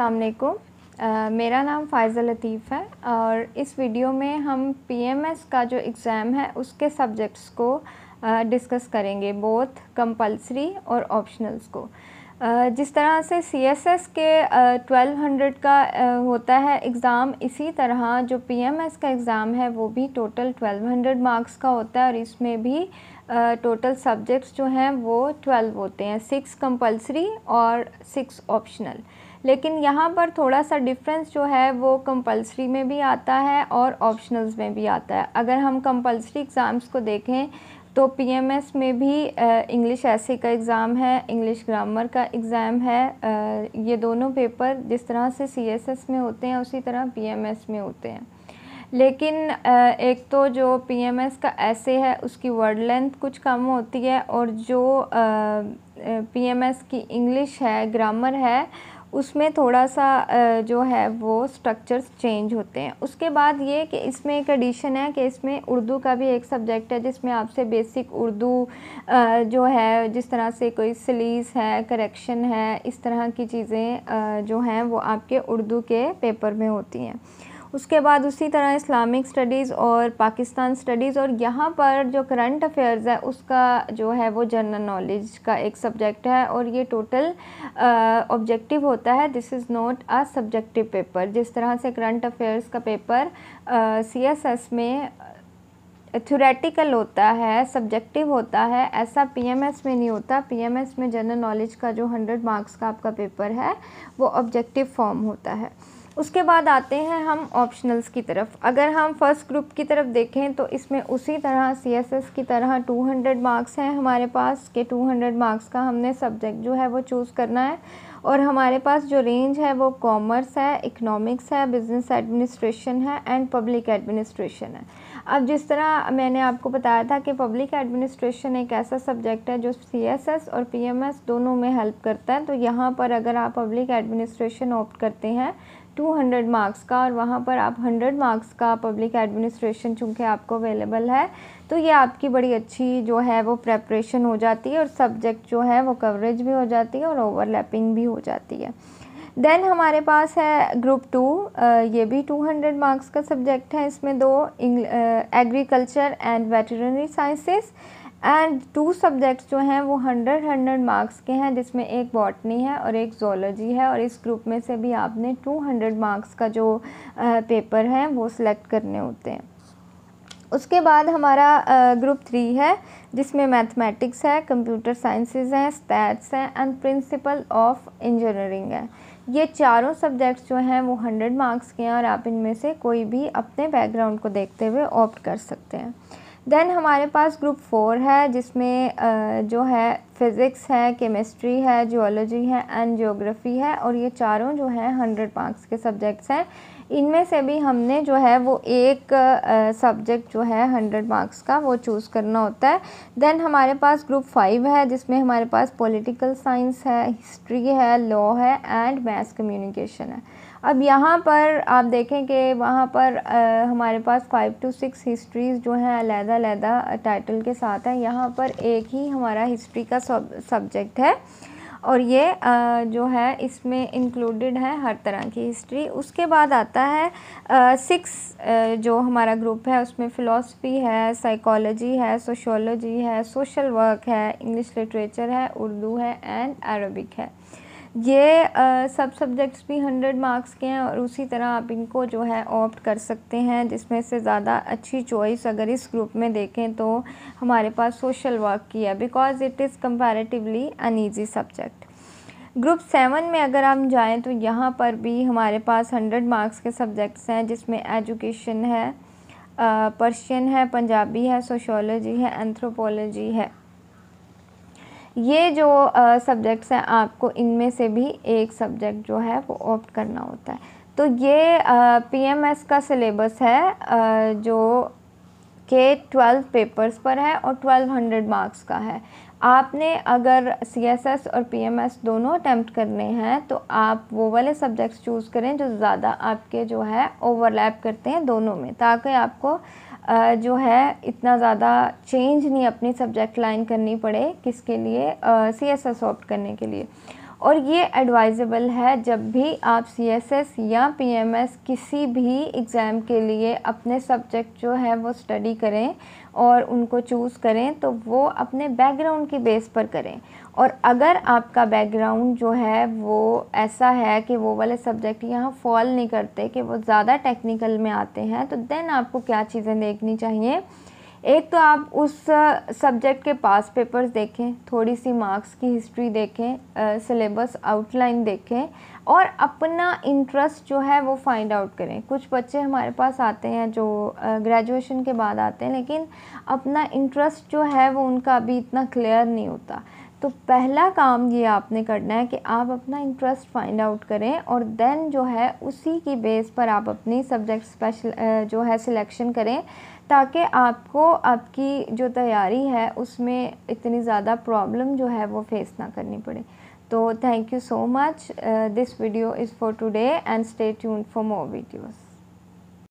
अलैक्म मेरा नाम फ़ायज़ा लतीफ़ है और इस वीडियो में हम पीएमएस का जो एग्ज़ाम है उसके सब्जेक्ट्स को डिस्कस करेंगे बोथ कंपलसरी और ऑप्शनल्स को Uh, जिस तरह से सी एस एस के ट्वेल्व uh, हंड्रेड का uh, होता है एग्ज़ाम इसी तरह जो पी एम एस का एग्ज़ाम है वो भी टोटल ट्वेल्व हंड्रेड मार्क्स का होता है और इसमें भी टोटल सब्जेक्ट्स जो हैं वो ट्वेल्व होते हैं सिक्स कंपलसरी और सिक्स ऑप्शनल लेकिन यहाँ पर थोड़ा सा डिफरेंस जो है वो कंपलसरी में भी आता है और ऑप्शनल्स में भी आता है अगर हम कंपलसरी एग्ज़ाम्स को देखें तो पीएमएस में भी इंग्लिश ऐसे का एग्ज़ाम है इंग्लिश ग्रामर का एग्ज़ाम है आ, ये दोनों पेपर जिस तरह से सीएसएस में होते हैं उसी तरह पीएमएस में होते हैं लेकिन एक तो जो पीएमएस का ऐसे है उसकी वर्ड लेंथ कुछ कम होती है और जो पीएमएस की इंग्लिश है ग्रामर है उसमें थोड़ा सा जो है वो स्ट्रक्चर्स चेंज होते हैं उसके बाद ये कि इसमें एक एडिशन है कि इसमें उर्दू का भी एक सब्जेक्ट है जिसमें आपसे बेसिक उर्दू जो है जिस तरह से कोई सलीस है करेक्शन है इस तरह की चीज़ें जो हैं वो आपके उर्दू के पेपर में होती हैं उसके बाद उसी तरह इस्लामिक स्टडीज़ और पाकिस्तान स्टडीज़ और यहाँ पर जो करंट अफेयर्स है उसका जो है वो जनरल नॉलेज का एक सब्जेक्ट है और ये टोटल ऑब्जेक्टिव होता है this is not a subjective paper जिस तरह से करंट अफेयर्स का पेपर सी एस एस में थ्योरेटिकल होता है सब्जेक्टिव होता है ऐसा पीएमएस में नहीं होता पीएमएस में जनरल नॉलेज का जो हंड्रेड मार्क्स का आपका पेपर है वो ऑब्जेक्टिव फॉर्म होता है उसके बाद आते हैं हम ऑप्शनल्स की तरफ अगर हम फर्स्ट ग्रुप की तरफ देखें तो इसमें उसी तरह सीएसएस की तरह 200 मार्क्स हैं हमारे पास के 200 मार्क्स का हमने सब्जेक्ट जो है वो चूज़ करना है और हमारे पास जो रेंज है वो कॉमर्स है इकोनॉमिक्स है बिज़नेस एडमिनिस्ट्रेशन है एंड पब्लिक एडमिनिस्ट्रेशन है अब जिस तरह मैंने आपको बताया था कि पब्लिक एडमिनिस्ट्रेशन एक ऐसा सब्जेक्ट है जो सी एस एस और पी एम एस दोनों में हेल्प करता है तो यहाँ पर अगर आप पब्लिक एडमिनिस्ट्रेशन ऑप्ट करते हैं 200 मार्क्स का और वहाँ पर आप 100 मार्क्स का पब्लिक एडमिनिस्ट्रेशन चूँकि आपको अवेलेबल है तो ये आपकी बड़ी अच्छी जो है वो प्रेपरेशन हो जाती है और सब्जेक्ट जो है वो कवरेज भी हो जाती है और ओवरलैपिंग भी हो जाती है देन हमारे पास है ग्रुप टू ये भी 200 मार्क्स का सब्जेक्ट है इसमें दो agriculture and veterinary sciences and two subjects जो हैं वो हंड्रेड हंड्रेड मार्क्स के हैं जिसमें एक बॉटनी है और एक जोलॉजी है और इस ग्रुप में से भी आपने टू हंड्रेड मार्क्स का जो पेपर है वो सिलेक्ट करने होते हैं उसके बाद हमारा ग्रुप थ्री है जिसमें मैथमेटिक्स है कंप्यूटर साइंसेज हैं स्टैट्स हैं एंड प्रिंसिपल ऑफ इंजीनियरिंग है ये चारों सब्जेक्ट्स जो हैं वो हंड्रेड मार्क्स के हैं और आप इनमें से कोई भी अपने बैकग्राउंड को देखते हुए ऑप्ट कर सकते हैं देन हमारे पास ग्रुप फोर है जिसमें जो है फ़िज़िक्स है केमिस्ट्री है जियोलॉजी है एंड जोग्राफ़ी है और ये चारों जो हैं हंड्रेड मार्क्स के सब्जेक्ट्स हैं इनमें से भी हमने जो है वो एक सब्जेक्ट जो है हंड्रेड मार्क्स का वो चूज़ करना होता है देन हमारे पास ग्रुप फाइव है जिसमें हमारे पास पॉलिटिकल साइंस है हिस्ट्री है लॉ है एंड मैथ्स कम्युनिकेशन है अब यहाँ पर आप देखें कि वहाँ पर आ, हमारे पास फ़ाइव टू सिक्स हिस्ट्रीज़ जो हैं अलहदा टाइटल के साथ हैं यहाँ पर एक ही हमारा हिस्ट्री का सब सब्जेक्ट है और ये आ, जो है इसमें इंक्लूडेड है हर तरह की हिस्ट्री उसके बाद आता है सिक्स जो हमारा ग्रुप है उसमें फ़िलासफ़ी है साइकोलॉजी है सोशोलॉजी है सोशल वर्क है इंग्लिश लिटरेचर है उर्दू है एंड अरबिक है ये आ, सब सब्जेक्ट्स भी हंड्रेड मार्क्स के हैं और उसी तरह आप इनको जो है ऑप्ट कर सकते हैं जिसमें से ज़्यादा अच्छी चॉइस अगर इस ग्रुप में देखें तो हमारे पास सोशल वर्क की है because it is comparatively easy subject group seven में अगर हम जाएं तो यहाँ पर भी हमारे पास हंड्रेड मार्क्स के सब्जेक्ट्स हैं जिसमें एजुकेशन है पर्शियन है पंजाबी है सोशोलॉजी है एंथ्रोपोलॉजी है ये जो सब्जेक्ट्स हैं आपको इनमें से भी एक सब्जेक्ट जो है वो ऑप्ट करना होता है तो ये पीएमएस का सिलेबस है आ, जो के ट्वेल्व पेपर्स पर है और ट्वेल्व हंड्रेड मार्क्स का है आपने अगर सी एस एस और पी एम एस दोनों अटैम्प्ट करने हैं तो आप वो वाले सब्जेक्ट्स चूज़ करें जो ज़्यादा आपके जो है ओवरलैप करते हैं दोनों में ताकि आपको जो है इतना ज़्यादा चेंज नहीं अपनी सब्जेक्ट लाइन करनी पड़े किसके लिए सी एस एस ऑप्ट करने के लिए और ये एडवाइजेबल है जब भी आप सी एस एस या पी एम एस किसी भी एग्ज़ाम के लिए अपने सब्जेक्ट जो है वो स्टडी करें और उनको चूज़ करें तो वो अपने बैकग्राउंड की बेस पर करें और अगर आपका बैकग्राउंड जो है वो ऐसा है कि वो वाले सब्जेक्ट यहाँ फॉल नहीं करते कि वो ज़्यादा टेक्निकल में आते हैं तो देन आपको क्या चीज़ें देखनी चाहिए एक तो आप उस सब्जेक्ट के पास पेपर्स देखें थोड़ी सी मार्क्स की हिस्ट्री देखें सिलेबस आउटलाइन देखें और अपना इंटरेस्ट जो है वो फाइंड आउट करें कुछ बच्चे हमारे पास आते हैं जो ग्रेजुएशन के बाद आते हैं लेकिन अपना इंटरेस्ट जो है वो उनका अभी इतना क्लियर नहीं होता तो पहला काम ये आपने करना है कि आप अपना इंटरेस्ट फाइंड आउट करें और देन जो है उसी की बेस पर आप अपनी सब्जेक्ट स्पेशल जो है सिलेक्शन करें ताकि आपको आपकी जो तैयारी है उसमें इतनी ज़्यादा प्रॉब्लम जो है वो फेस ना करनी पड़े तो thank you so much this video is for today and stay tune for more videos